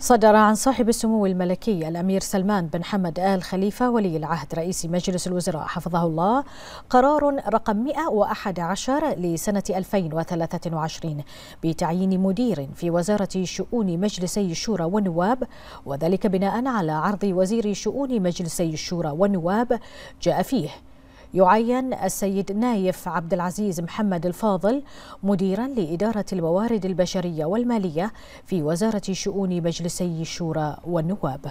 صدر عن صاحب السمو الملكي الأمير سلمان بن حمد آل خليفة ولي العهد رئيس مجلس الوزراء حفظه الله قرار رقم 111 لسنة 2023 بتعيين مدير في وزارة شؤون مجلسي الشورى والنواب وذلك بناء على عرض وزير شؤون مجلسي الشورى والنواب جاء فيه يعين السيد نايف عبد العزيز محمد الفاضل مديرا لإدارة الموارد البشرية والمالية في وزارة شؤون مجلسي الشورى والنواب